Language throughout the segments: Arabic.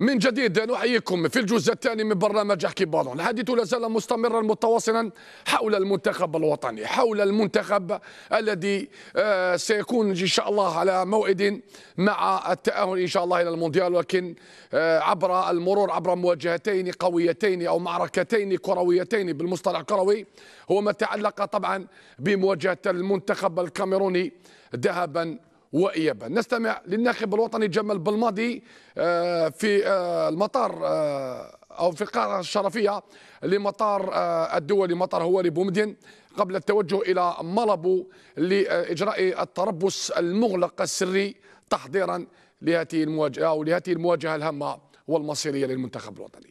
من جديد نحييكم في الجزء الثاني من برنامج احكي بالون الحديث لا زال مستمرا متواصلا حول المنتخب الوطني حول المنتخب الذي آه، سيكون ان شاء الله على موعد مع التاهل ان شاء الله الى المونديال ولكن آه، عبر المرور عبر مواجهتين قويتين او معركتين كرويتين بالمصطلح الكروي هو ما تعلق طبعا بمواجهه المنتخب الكاميروني ذهبا وإيابا نستمع للناخب الوطني جمال بالماضي آه، في آه، المطار آه، أو في القاعة الشرفية لمطار الدولي مطار هواري بومدين قبل التوجه إلى مالابو لإجراء التربص المغلق السري تحضيرا لهذه المواجهة أو لهذه المواجهة الهامة والمصيرية للمنتخب الوطني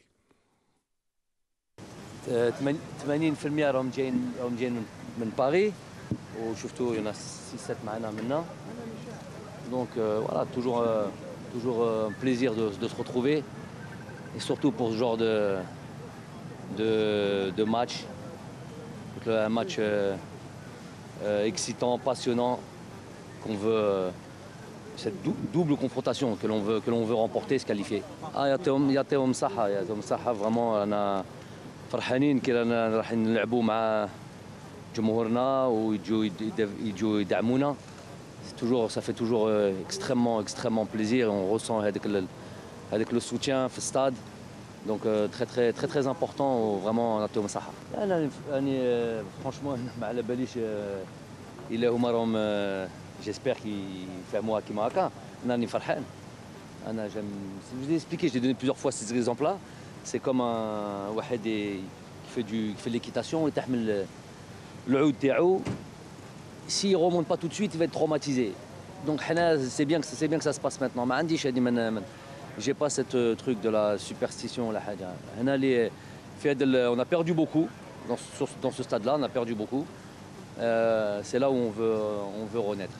80% راهم جايين راهم جايين من باري وشفتوا ناس سيسات معنا منا Donc voilà, toujours, toujours un plaisir de, de, se retrouver. Et surtout pour ce genre de, de, de match. un match excitant, passionnant, qu'on veut. cette double confrontation que l'on veut, que veut remporter, se qualifier. Ah, يعطيهم صحة يعطيهم صحة فريمون أنا فرحانين كي رانا رايحين نلعبوا مع جمهورنا nous يدعمونا toujours, ça fait toujours euh, extrêmement, extrêmement plaisir. On ressent avec le, soutien, le soutien stade. Donc euh, très, très, très, très important, euh, vraiment, à franchement le على il j'espère qu'il راهم J'espère qu'il fait moi qui je vous ai expliqué, j'ai donné plusieurs fois ces exemples-là. C'est comme un واحد qui fait du qui fait l'équitation, le Oud s'il ne remonte pas tout de suite, il va être traumatisé. Donc c'est bien, que, bien que ça se passe maintenant. Mais j'ai pas ce truc de la superstition. On a perdu beaucoup dans ce, stade-là, on a perdu beaucoup. c'est là où on veut, on veut renaître,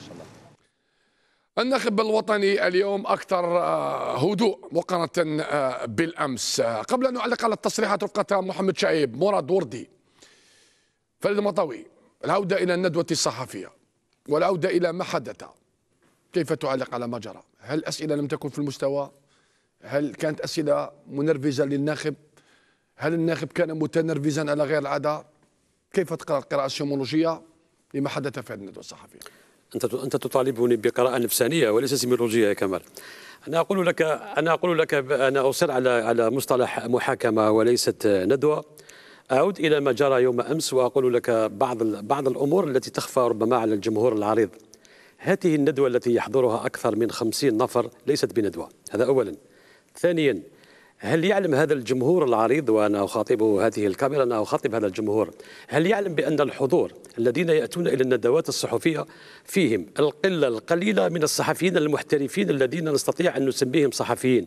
الناخب الوطني اليوم اكثر هدوء مقارنه بالامس قبل ان اعلق على التصريحات رفقه محمد شعيب مراد وردي فريد المطاوي العودة إلى الندوة الصحفية والعودة إلى ما حدث كيف تعلق على ما جرى هل أسئلة لم تكن في المستوى هل كانت أسئلة منرفزة للناخب هل الناخب كان متنرفزا على غير العادة كيف تقرأ القراءة السيمولوجية لما حدث في الندوة الصحفية أنت أنت تطالبني بقراءة نفسانية وليس سيمولوجية يا كمال أنا أقول لك أنا أقول لك أنا أصر على على مصطلح محاكمة وليست ندوة أعود إلى ما جرى يوم أمس وأقول لك بعض بعض الأمور التي تخفى ربما على الجمهور العريض هذه الندوة التي يحضرها أكثر من خمسين نفر ليست بندوة هذا أولا ثانيا هل يعلم هذا الجمهور العريض وأنا أخاطب هذه الكاميرا أنا أخاطب هذا الجمهور هل يعلم بأن الحضور الذين يأتون إلى الندوات الصحفية فيهم القلة القليلة من الصحفيين المحترفين الذين نستطيع أن نسميهم صحفيين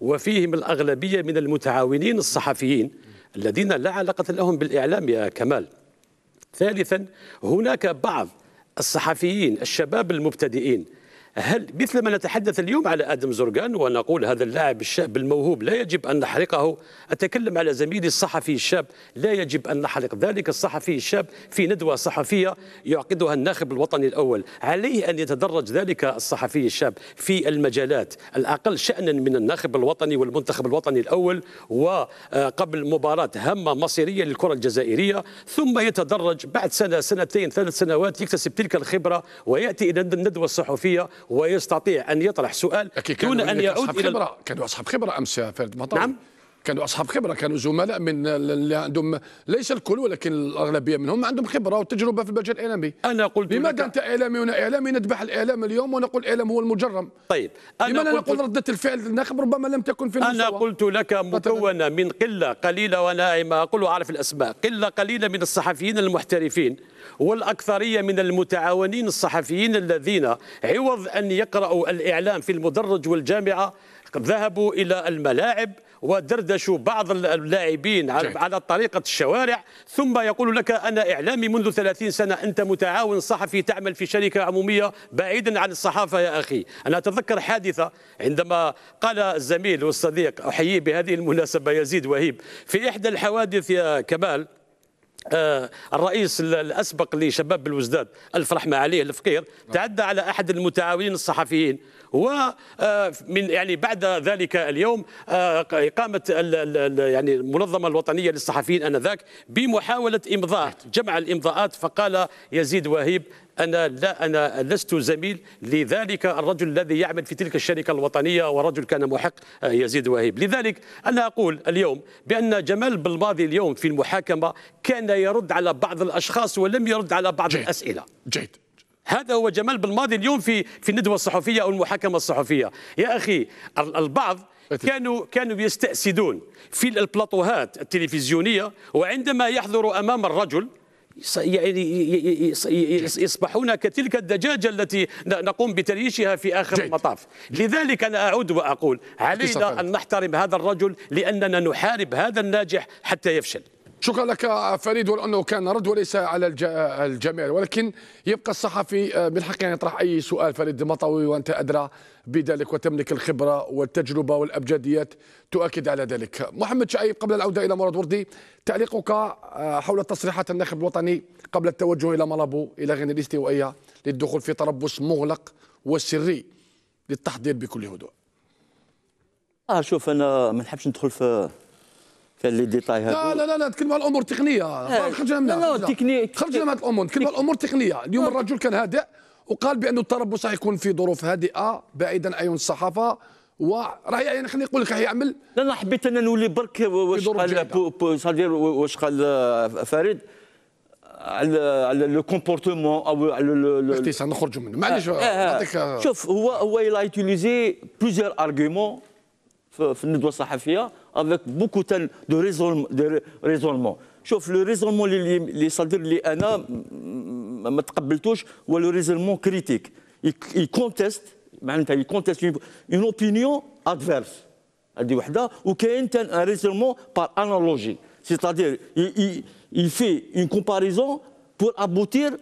وفيهم الأغلبية من المتعاونين الصحفيين الذين لا علاقة لهم بالإعلام يا كمال ثالثا هناك بعض الصحفيين الشباب المبتدئين هل مثل ما نتحدث اليوم على ادم زرقان ونقول هذا اللاعب الشاب الموهوب لا يجب ان نحرقه اتكلم على زميلي الصحفي الشاب لا يجب ان نحرق ذلك الصحفي الشاب في ندوه صحفيه يعقدها الناخب الوطني الاول عليه ان يتدرج ذلك الصحفي الشاب في المجالات الاقل شانا من الناخب الوطني والمنتخب الوطني الاول وقبل مباراه هامه مصيريه للكره الجزائريه ثم يتدرج بعد سنه سنتين ثلاث سنوات يكتسب تلك الخبره وياتي الى الندوه الصحفيه ويستطيع ان يطرح سؤال دون ان يعود الى خبرة. كانوا اصحاب خبره امس يا فارد مطر نعم كانوا اصحاب خبره كانوا زملاء من اللي عندهم ليس الكل ولكن الاغلبيه منهم عندهم خبره وتجربه في المجال الاعلامي انا قلت لماذا انت اعلامي وانا اعلامي نذبح الاعلام اليوم ونقول الاعلام هو المجرم طيب انا لماذا نقول رده الفعل للناخب ربما لم تكن في المستوى انا قلت لك مكونه من قله قليله وانا ما اقول اعرف الاسماء قله قليله من الصحفيين المحترفين والاكثريه من المتعاونين الصحفيين الذين عوض ان يقراوا الاعلام في المدرج والجامعه ذهبوا الى الملاعب ودردشوا بعض اللاعبين على طريقة الشوارع ثم يقول لك أنا إعلامي منذ 30 سنة أنت متعاون صحفي تعمل في شركة عمومية بعيدا عن الصحافة يا أخي أنا أتذكر حادثة عندما قال الزميل والصديق أحييه بهذه المناسبة يزيد وهيب في إحدى الحوادث يا كمال آه، الرئيس الاسبق لشباب بالوزداد الف رحمه عليه الفقير تعدى على احد المتعاونين الصحفيين ومن آه، يعني بعد ذلك اليوم آه، قامت يعني المنظمه الوطنيه للصحفيين انذاك بمحاوله امضاء نعم. جمع الامضاءات فقال يزيد وهيب انا لا انا لست زميل لذلك الرجل الذي يعمل في تلك الشركه الوطنيه ورجل كان محق آه، يزيد وهيب لذلك انا اقول اليوم بان جمال بالماضي اليوم في المحاكمه كان يرد على بعض الاشخاص ولم يرد على بعض جيد. الاسئله جيد هذا هو جمال بالماضي اليوم في في الندوه الصحفيه او المحاكمه الصحفيه يا اخي البعض كانوا كانوا يستأسدون في البلاطوهات التلفزيونيه وعندما يحضر امام الرجل يعني يصبحون كتلك الدجاجه التي نقوم بتريشها في اخر جيد. المطاف، لذلك انا اعود واقول علينا ان نحترم هذا الرجل لاننا نحارب هذا الناجح حتى يفشل. شكرا لك فريد ولو انه كان رد وليس على الجميع ولكن يبقى الصحفي من حقه ان يطرح اي سؤال فريد مطوي وانت ادرى بذلك وتملك الخبره والتجربه والابجديات تؤكد على ذلك. محمد شعيب قبل العوده الى مراد وردي تعليقك آه، حول تصريحات الناخب الوطني قبل التوجه الى مالابو الى غينيا الاستوائيه للدخول في تربص مغلق وسري للتحضير بكل هدوء. اه شوف انا ما نحبش ندخل في كان لي ديتاي هذا لا لا لا نتكلم على الامور التقنيه خرجنا منها لا تكني خرجنا من الامور نتكلم على الامور التقنيه اليوم الرجل كان هادئ وقال بأن التربص سيكون في ظروف هادئه بعيدا عن الصحافه وراه يعني خليني نقول لك راح يعمل لا انا حبيت انا نولي برك واش قال سادير واش قال آه، فريد على على لو كومبورتمون او على لو نخرجوا منه معليش نعطيك آه، آه، شوف هو هو يلا يوتيليزي بليزيور ارغيومون avec beaucoup de raisonnements. le raisonnement, c'est-à-dire le raisonnement critique. Il conteste, une opinion adverse. Ou diwada ou un raisonnement par analogie. C'est-à-dire il fait une comparaison pour aboutir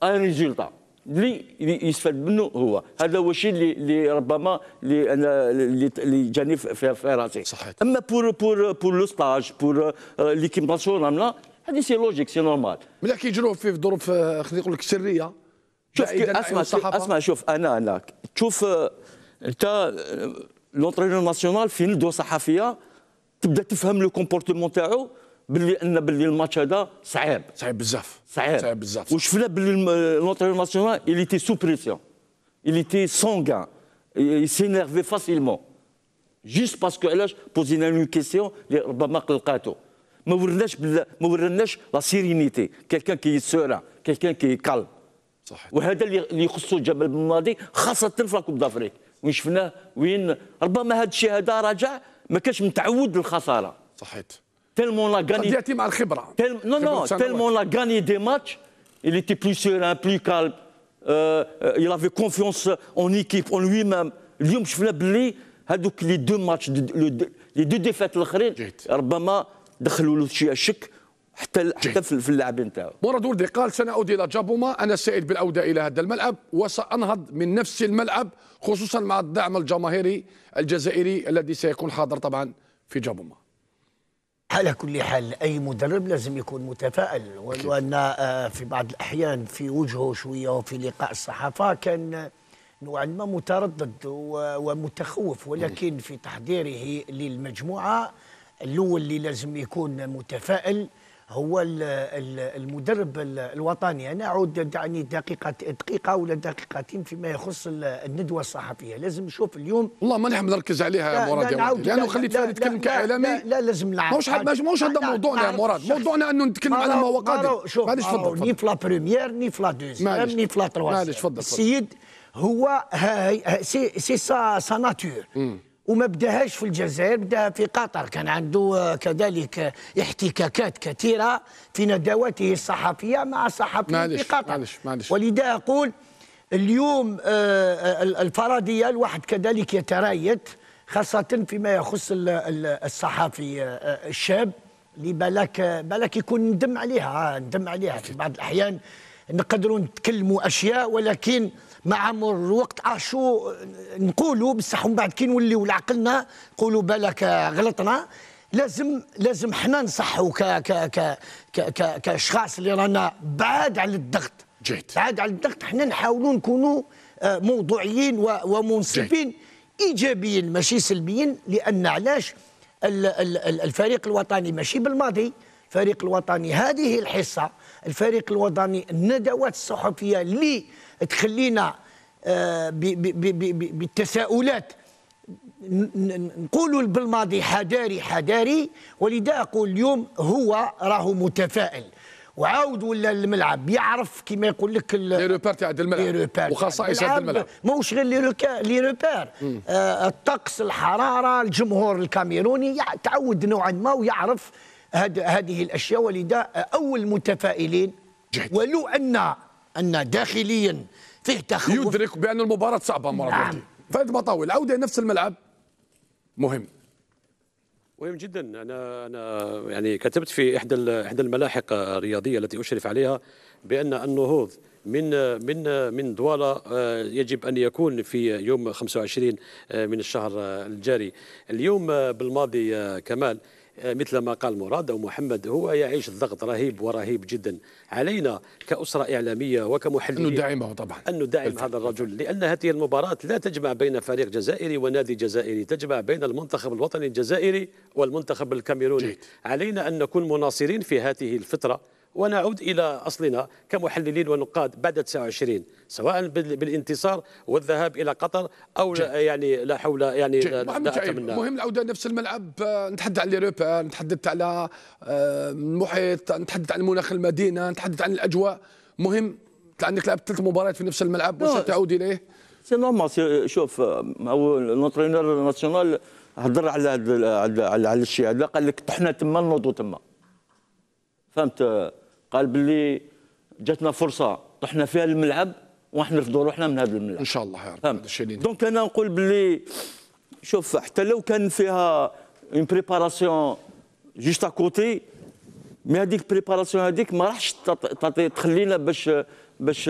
à un résultat. لي يستفاد منه هو هذا هو الشيء اللي, اللي ربما اللي انا اللي جاني في, راسي صحيح. اما بور بور بور لو ستاج بور ليكيب ناسيونال لا هذه سي لوجيك سي نورمال ملي كيجرو في ظروف آه، خلينا نقول لك سريه شوف اسمع اسمع شوف انا انا تشوف آه، انت لونترينور آه، ناسيونال في ندوه صحفيه تبدا تفهم لو كومبورتمون تاعو باللي ان باللي الماتش هذا صعيب صعيب بزاف صعيب صعيب بزاف وشفنا باللي لونتر ناسيونال اللي تي سو بريسيون اللي تي سونغا يسينيرفي فاسيلمون جيست باسكو علاش بوزينا لو كيسيون اللي ربما قلقاتو ما ورناش ما ورناش لا سيرينيتي كيلكان كي سورا كيلكان كي كالم صحيح وهذا اللي يخصو جبل بن ماضي خاصه في لاكوب دافريك وين شفناه وين ربما هذا الشيء هذا راجع ما كانش متعود للخساره صحيح tellement on a gagné. Tel, non, non, tellement on a gagné des matchs, il était plus serein, plus calme. Euh, euh il avait confiance en équipe, en lui-même. اليوم شفنا بلي هذوك لي دو ماتش لي دو ديفات الاخرين ربما دخلوا له شي شك حتى حتى في اللعب نتاعو مراد قال سنعود الى جابوما انا سعيد بالعوده الى هذا الملعب وسانهض من نفس الملعب خصوصا مع الدعم الجماهيري الجزائري الذي سيكون حاضر طبعا في جابوما على كل حال اي مدرب لازم يكون متفائل ولو ان آه، في بعض الاحيان في وجهه شويه وفي لقاء الصحافه كان نوعا ما متردد ومتخوف ولكن في تحضيره للمجموعه الاول اللي لازم يكون متفائل هو المدرب الوطني انا اعود يعني دقيقه دقيقه ولا دقيقتين فيما يخص الندوه الصحفيه لازم نشوف اليوم والله ماني نركز عليها يا مراد يا لانه خليت فادي يتكلم كاعلامي لا, لا لازم نعرف ماهوش ماهوش هذا موضوعنا يا مراد موضوعنا انه نتكلم على ما هو قادم معليش تفضل ني في لا بريمير ني في لا دوزيام ني في لا تروازيام معليش تفضل السيد هو سي سا سا ناتور وما بداهاش في الجزائر بداها في قطر كان عنده آه، كذلك آه، احتكاكات كثيرة في ندواته الصحفية مع صحفيين في قطر معلش معلش ولذا أقول اليوم آه، الفرضية الواحد كذلك يتريت خاصة فيما يخص الصحفي الشاب اللي بالك بالك يكون ندم عليها ندم عليها في بعض الأحيان نقدروا نتكلموا أشياء ولكن مع مرور الوقت اشو آه، نقولوا بصح ومن بعد كي نوليو لعقلنا نقولوا بالك آه، غلطنا لازم لازم حنا نصحوا ك ك ك ك كاشخاص اللي رانا بعاد على الضغط جيت بعاد على الضغط حنا نحاولوا نكونوا آه، موضوعيين ومنصفين ايجابيين ماشي سلبيين لان علاش الفريق الوطني ماشي بالماضي الفريق الوطني هذه الحصه الفريق الوطني الندوات الصحفيه اللي تخلينا آه، بالتساؤلات نقولوا بالماضي حذاري حذاري ولذا اقول اليوم هو راهو متفائل وعاود ولا الملعب يعرف كما يقول لك لي روبير تاع الملعب لي وخصائص هذا الملعب ماهوش غير لي لي روبير آه الطقس الحراره الجمهور الكاميروني تعود نوعا ما ويعرف هذه الاشياء ولذا اول متفائلين ولو ان ان داخليا فيه تخوف يدرك بان المباراه صعبه مره نعم. فهد مطاوي العوده نفس الملعب مهم مهم جدا انا انا يعني كتبت في احدى احدى الملاحق الرياضيه التي اشرف عليها بان النهوض من من من دوالا آه، يجب ان يكون في يوم 25 آه، من الشهر الجاري اليوم آه، بالماضي كمال مثل ما قال مراد أو محمد هو يعيش الضغط رهيب ورهيب جدا علينا كأسرة إعلامية وكمحللين أن ندعمه طبعا أن ندعم هذا الرجل لأن هذه المباراة لا تجمع بين فريق جزائري ونادي جزائري تجمع بين المنتخب الوطني الجزائري والمنتخب الكاميروني جيد. علينا أن نكون مناصرين في هذه الفترة ونعود إلى أصلنا كمحللين ونقاد بعد 29 سواء بالانتصار والذهاب إلى قطر أو جي. يعني لا حول يعني جي. لا, مهم العودة نفس الملعب آه، نتحدث عن لي نتحدث على آه، المحيط نتحدث عن مناخ المدينة نتحدث عن الأجواء مهم عندك لعبت ثلاث مباريات في نفس الملعب نعم. وستعود إليه سي نورمال شوف هو آه، لونترينور ناسيونال هضر على على على الشيء هذا قال لك طحنا تما نوضوا تما فهمت قال باللي جاتنا فرصه طحنا فيها الملعب نرفضوا روحنا من هذا الملعب ان شاء الله يا رب دونك انا نقول باللي شوف حتى لو كان فيها اون بريباراسيون جوست ا كوتي مي هذيك بريباراسيون هذيك ما راحش تخلينا باش باش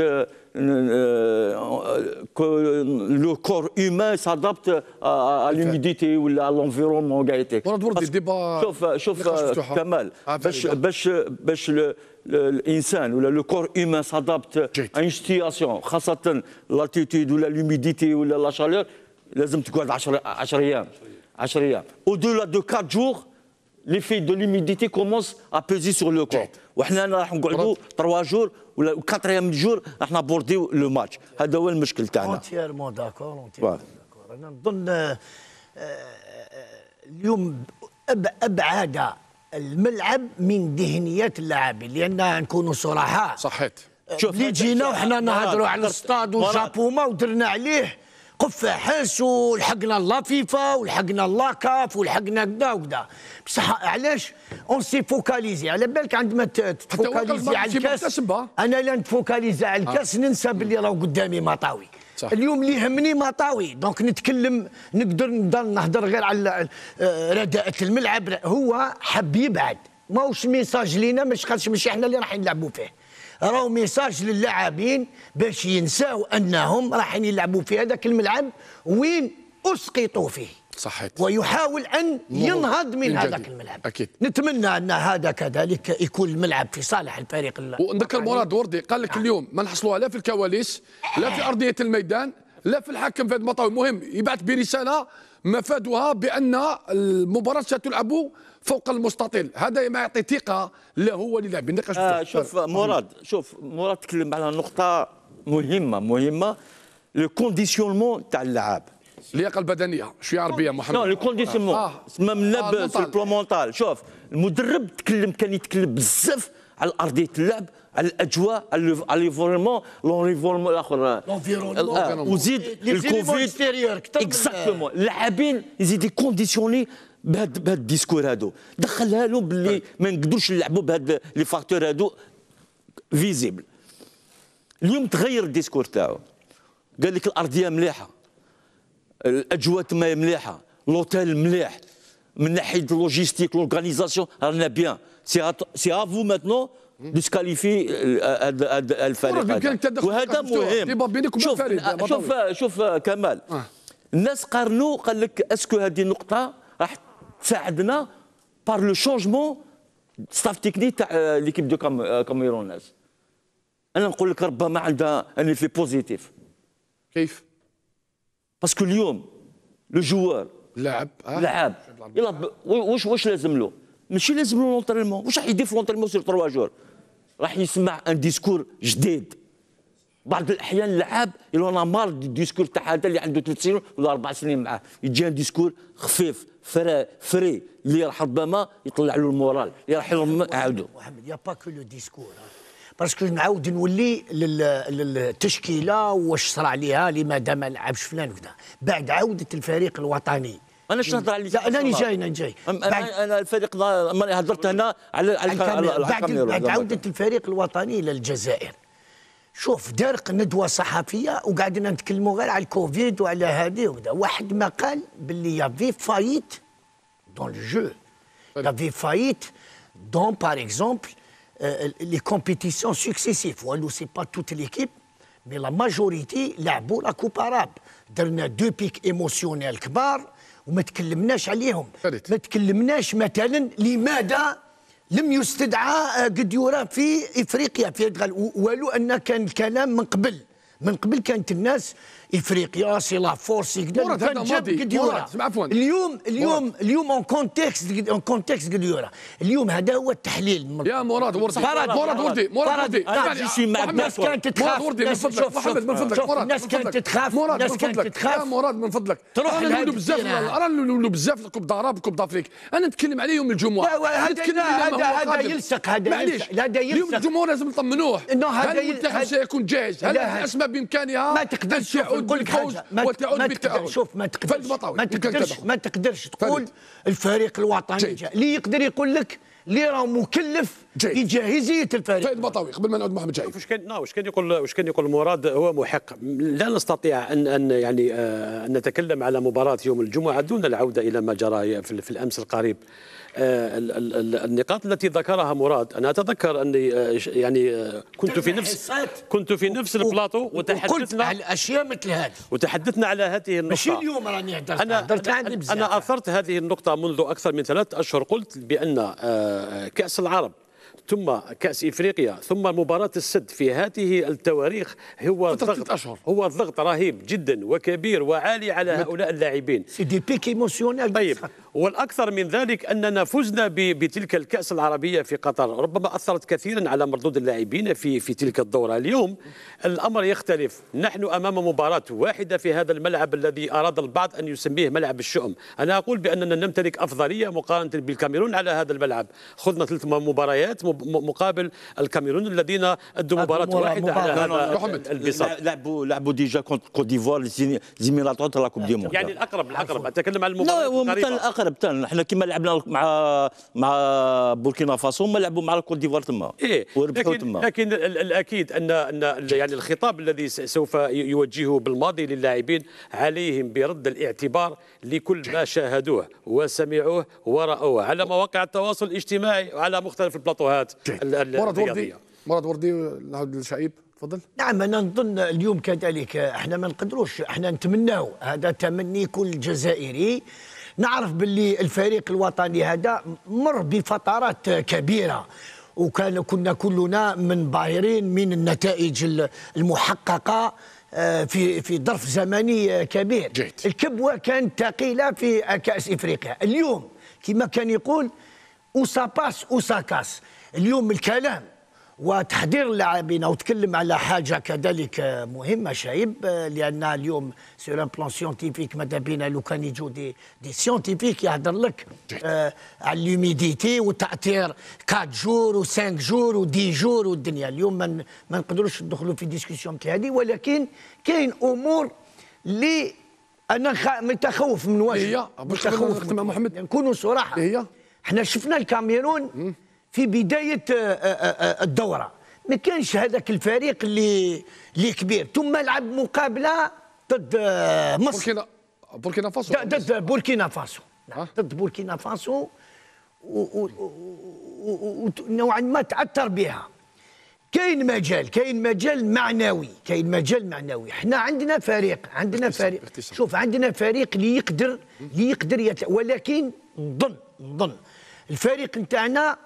لو كور هيومان سادابت لوميديتي ولا لونفيرونمون كاع يتيك شوف شوف كمال باش باش باش الانسان ولا لو كور هيومان سادابت ان سيتياسيون خاصه لاتيتود ولا لوميديتي ولا لا شالور لازم تقعد 10 10 ايام 10 ايام او دولا دو 4 جور l'effet de l'humidité commence à peser sur le corps وحنا راح نقعدوا 3 جور ولا 4 جور راح نابورديو لو ماتش هذا هو المشكل تاعنا اونتيرمون داكور اونتيرمون داكور انا نظن اليوم ابعد الملعب من ذهنيات اللاعبين لان نكونوا صراحه صحيت شوف اللي جينا وحنا نهضروا على الستاد وجابوما ودرنا عليه قف حس ولحقنا فيفا ولحقنا كاف ولحقنا كدا وكدا بصح علاش اون سي فوكاليزي على بالك عندما تفوكاليزي على الكاس انا لا نتفوكاليزي على آه. الكاس ننسى باللي راه قدامي مطاوي صح. اليوم اللي يهمني مطاوي دونك نتكلم نقدر نضل نهضر غير على آه، رداءة الملعب هو حب يبعد ماهوش ميساج لينا مش خاطرش ماشي احنا اللي راح نلعبوا فيه راهو ميساج للاعبين باش ينساو انهم راحين يلعبوا في هذاك الملعب وين اسقطوا فيه صحيح ويحاول ان ينهض من, من هذاك الملعب اكيد نتمنى ان هذا كذلك يكون الملعب في صالح الفريق ونذكر مراد وردي قال لك نعم. اليوم ما نحصلوها لا في الكواليس لا في ارضيه الميدان لا في الحكم في هذا المطاوي مهم يبعث برساله مفادها بان المباراه ستلعب فوق المستطيل هذا ما يعطي ثقه له وللاعبين آه شوف مراد شوف مراد تكلم على نقطه مهمه مهمه لو كونديسيونمون تاع اللعاب اللياقه البدنيه شويه عربيه محمد نو لو كونديسيونمون آه. من لابس مونتال شوف المدرب تكلم كان يتكلم بزاف على ارضيه اللعب الاجواء الانفيرمون لونفيرمون الاخر آه، وزيد الكوفيد اكزاكتومون اللاعبين يزيد كونديسيوني بهاد بهاد الديسكور هادو دخلها له باللي طيب. ما نقدروش نلعبوا بهاد لي فاكتور هادو فيزيبل اليوم تغير الديسكور تاعو قال لك الارضيه مليحه الاجواء تما مليحه لوتيل مليح من ناحيه اللوجيستيك لورغانيزاسيون رانا بيان سي ا فو ماتنون ديسكاليفي الفريق وهذا مهم شوف شوف شوف كمال الناس قارنوا قال لك اسكو هذه النقطه راح تساعدنا بار لو شونجمون ستاف تكنيك تاع ليكيب دو الناس انا نقول لك ربما عندها ان في بوزيتيف كيف باسكو اليوم لو جوار لاعب لاعب يلا واش واش لازم له ماشي لازم له لونترينمون واش راح يدير في لونترينمون سير 3 جور راح يسمع ان ديسكور جديد بعض الاحيان اللعاب يلو انا مار ديسكور تاع هذا اللي عنده ثلاث سنين ولا اربع سنين معاه يجي ان ديسكور خفيف فري فري اللي راح ربما يطلع له المورال اللي راح يعاودوا محمد يا با كو لو ديسكور باسكو نعاود نولي للتشكيله واش صرا عليها لماذا ما لعبش فلان وكذا بعد عوده الفريق الوطني انا شنو نهضر على لا انا جاي انا جاي انا الفريق هضرت هنا على على بعد بعد عوده الفريق الوطني الى الجزائر شوف درق ندوه صحفيه وقعدنا نتكلموا غير على الكوفيد وعلى هذه وكذا واحد ما قال باللي يافي فايت دون الجو يا يافي فايت دون باغ اكزومبل لي كومبيتيسيون سوكسيسيف والو سي با توت ليكيب مي لا ماجوريتي لعبوا لا كوب اراب درنا دو بيك ايموسيونيل كبار وما تكلمناش عليهم ما تكلمناش مثلا لماذا لم يستدعى قد في افريقيا في ولو ان كان الكلام من قبل من قبل كانت الناس افريقيا سي لا فورس يقدر كان جاب قد عفوا اليوم اليوم اليوم اون كونتكست اون كونتكست قد يورا اليوم هذا هو التحليل يا مراد وردي مراد, مراد وردي مراد وردي الناس كانت تخاف مراد وردي من فضلك محمد من فضلك مراد الناس كانت تخاف مراد من فضلك يا مراد من فضلك تروح نولوا بزاف راه نولوا بزاف كوب داراب الكوب دافريك انا نتكلم عليه يوم الجمعه هذا هذا يلصق هذا يلصق هذا يلصق اليوم الجمهور لازم نطمنوه هل المنتخب سيكون جاهز هل الاسماء بإمكانها ما تقدرش تقول لك حاجة ما وتعود بالتأهل شوف ما تقدرش ما تقدرش ما تقدرش تقول الفريق الوطني جاي. اللي يقدر يقول لك اللي راه مكلف بجاهزيه الفريق فايد بطاوي قبل ما نعود محمد جاي واش كان واش نعم، كان يقول واش كان يقول مراد هو محق لا نستطيع ان ان يعني آه نتكلم على مباراه يوم الجمعه دون العوده الى ما جرى في, في الامس القريب آه، النقاط التي ذكرها مراد انا اتذكر اني آه، يعني آه، كنت في نفس كنت في نفس البلاطو وتحدثنا على اشياء مثل هذه وتحدثنا على هذه النقطه ماشي اليوم راني انا عندي انا اثرت هذه النقطه منذ اكثر من ثلاثة اشهر قلت بان كاس العرب ثم كاس افريقيا ثم مباراه السد في هذه التواريخ هو ضغط أشهر. هو ضغط رهيب جدا وكبير وعالي على هؤلاء اللاعبين دي بيك ايموسيونيل طيب والاكثر من ذلك اننا فزنا بتلك الكاس العربيه في قطر ربما اثرت كثيرا على مردود اللاعبين في في تلك الدوره اليوم الامر يختلف نحن امام مباراه واحده في هذا الملعب الذي اراد البعض ان يسميه ملعب الشؤم انا اقول باننا نمتلك افضليه مقارنه بالكاميرون على هذا الملعب خذنا ثلاث مباريات مقابل الكاميرون الذين ادوا مباراه واحده على البساط لعبوا لعبوا ديجا كونت كوت ديفوار زميلات تاع لا كوب دي يعني الاقرب الاقرب اتكلم عن المباراه القريبه الاقرب احنا كما لعبنا مع مع بوركينا فاسو ما لعبوا مع الكوت ديفوار تما ايه وربحوا تما لكن الاكيد ان ان يعني الخطاب الذي سوف يوجهه بالماضي للاعبين عليهم برد الاعتبار لكل ما شاهدوه وسمعوه وراوه على مواقع التواصل الاجتماعي وعلى مختلف البلاطوهات مراد الرياضيه مراد وردي نعود الشعيب تفضل نعم انا نظن اليوم كذلك احنا ما نقدروش احنا نتمناو هذا تمني كل جزائري نعرف باللي الفريق الوطني هذا مر بفترات كبيره وكان كنا كلنا منبهرين من النتائج المحققه آه، في في ظرف زمني آه، كبير جيد. الكبوه كانت ثقيله في كاس افريقيا اليوم كما كان يقول باس اوسا كاس اليوم الكلام وتحضير اللاعبين وتكلم على حاجه كذلك مهمه شايب لان اليوم سور ان بلان سيونتيفيك ماذا بينا لو كان يجوا دي دي سيونتيفيك يهضر لك آه على لوميديتي وتاثير 4 جور و5 جور و10 جور والدنيا اليوم ما نقدروش ندخلوا في ديسكسيون مثل هذه ولكن كاين امور اللي انا متخوف من واجب متخوف من محمد نكونوا صراحه هي احنا شفنا الكاميرون في بدايه آه، آه، آه، الدوره ما كانش هذاك الفريق اللي اللي كبير ثم لعب مقابله ضد مصر بوركينا بوركينا فاسو ضد بوركينا فاسو ضد بوركينا فاسو نعم. ونوعا ما تاثر بها كاين مجال كاين مجال معنوي كاين مجال معنوي حنا عندنا فريق عندنا فريق شوف عندنا فريق اللي يقدر اللي يقدر ولكن نظن نظن الفريق نتاعنا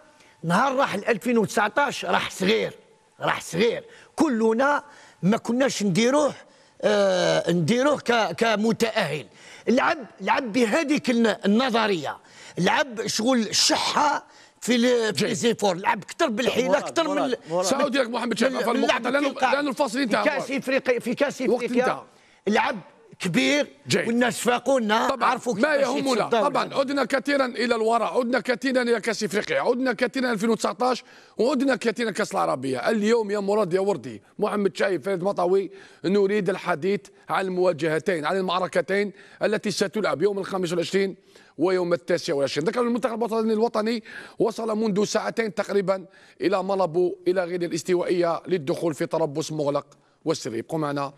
نهار راح ل 2019 راح صغير راح صغير كلنا ما كناش نديروه آه نديروه كمتاهل لعب لعب بهذيك النظريه لعب شغل شحه في في زيفور لعب اكثر بالحيله اكثر من ساعود ياك محمد شيخ لانه الفاصل انتهى في كاس افريقيا في كاس افريقيا لعب كبير جيد. والناس فاقونا طبعا عرفوا ما يهمنا طبعا عدنا كثيرا الى الوراء عدنا كثيرا الى كاس افريقيا عدنا كثيرا 2019 وعدنا كثيرا كاس العربيه اليوم يا مراد يا وردي محمد شايف فريد مطوي نريد الحديث عن المواجهتين عن المعركتين التي ستلعب يوم الخامس والعشرين ويوم التاسع والعشرين ذكر المنتخب الوطني الوطني وصل منذ ساعتين تقريبا الى ملبو الى غير الاستوائيه للدخول في تربص مغلق والسري يبقوا معنا